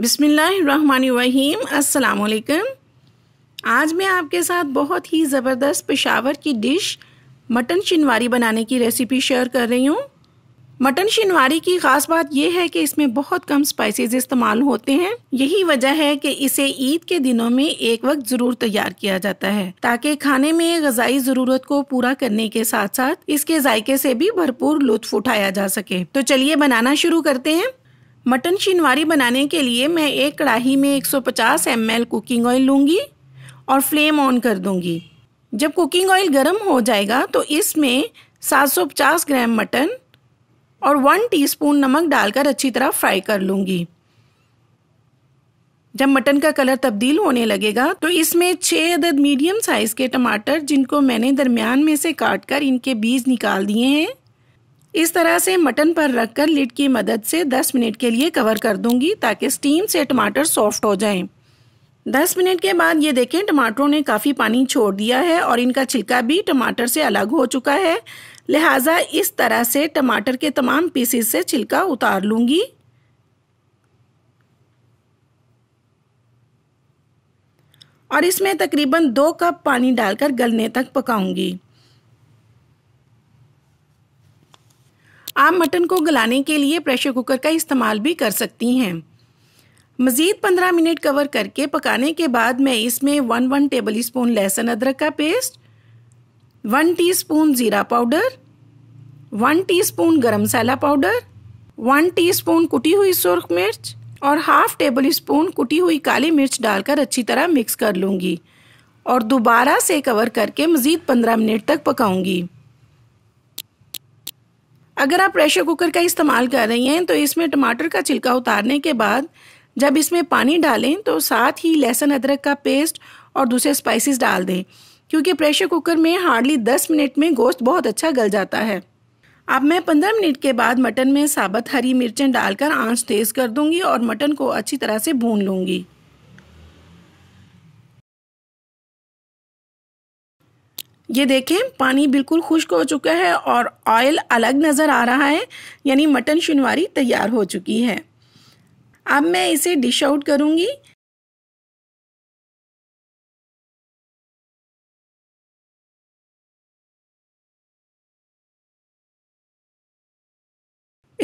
बिसमीम अल्लाम आज मैं आपके साथ बहुत ही ज़बरदस्त पेशावर की डिश मटन चिनवारी बनाने की रेसिपी शेयर कर रही हूँ मटन शिनवारी की खास बात यह है कि इसमें बहुत कम स्पाइसेस इस्तेमाल होते हैं यही वजह है कि इसे ईद के दिनों में एक वक्त जरूर तैयार किया जाता है ताकि खाने में गजाई जरूरत को पूरा करने के साथ साथ इसके जायके से भी भरपूर लुत्फ उठाया जा सके तो चलिए बनाना शुरू करते हैं मटन शिनवारी बनाने के लिए मैं एक कढ़ाही में 150 सौ कुकिंग ऑयल लूँगी और फ्लेम ऑन कर दूँगी जब कुकिंग ऑयल गर्म हो जाएगा तो इसमें 750 ग्राम मटन और वन टीस्पून नमक डालकर अच्छी तरह फ्राई कर लूँगी जब मटन का कलर तब्दील होने लगेगा तो इसमें छः अदद मीडियम साइज़ के टमाटर जिनको मैंने दरमियान में से काट कर इनके बीज निकाल दिए हैं इस तरह से मटन पर रख कर लिड की मदद से 10 मिनट के लिए कवर कर दूंगी ताकि स्टीम से टमाटर सॉफ्ट हो जाएं। दस मिनट के बाद ये देखें टमाटरों ने काफ़ी पानी छोड़ दिया है और इनका छिलका भी टमाटर से अलग हो चुका है लिहाजा इस तरह से टमाटर के तमाम पीसेस से छिलका उतार लूँगी और इसमें तकरीबन दो कप पानी डालकर गलने तक पकाऊंगी आप मटन को गलाने के लिए प्रेशर कुकर का इस्तेमाल भी कर सकती हैं मज़ीद पंद्रह मिनट कवर करके पकाने के बाद मैं इसमें वन वन टेबल स्पून लहसुन अदरक का पेस्ट वन टीस्पून ज़ीरा powder one teaspoon garam masala powder one teaspoon कुटी हुई सुरख मिर्च और हाफ टेबल स्पून कुटी हुई काली मिर्च डालकर अच्छी तरह मिक्स कर लूँगी और दोबारा से कवर करके मज़ीद पंद्रह मिनट तक पकाऊँगी अगर आप प्रेशर कुकर का इस्तेमाल कर रही हैं तो इसमें टमाटर का छिलका उतारने के बाद जब इसमें पानी डालें तो साथ ही लहसुन अदरक का पेस्ट और दूसरे स्पाइसेस डाल दें क्योंकि प्रेशर कुकर में हार्डली 10 मिनट में गोश्त बहुत अच्छा गल जाता है अब मैं 15 मिनट के बाद मटन में साबत हरी मिर्चें डालकर आंच तेज़ कर दूंगी और मटन को अच्छी तरह से भून लूंगी ये देखें पानी बिल्कुल खुश्क हो चुका है और ऑयल अलग नज़र आ रहा है यानी मटन शिनवारी तैयार हो चुकी है अब मैं इसे डिश आउट करूंगी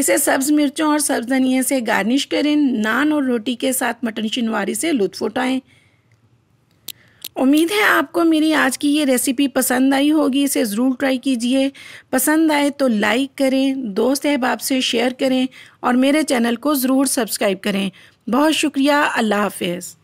इसे सब्ज मिर्चों और सब्ज धनिया से गार्निश करें नान और रोटी के साथ मटन शिनवारी से लुत्फ उठाएं उम्मीद है आपको मेरी आज की ये रेसिपी पसंद आई होगी इसे ज़रूर ट्राई कीजिए पसंद आए तो लाइक करें दोस्त अहबाब से शेयर करें और मेरे चैनल को ज़रूर सब्सक्राइब करें बहुत शुक्रिया अल्लाह हाफिज़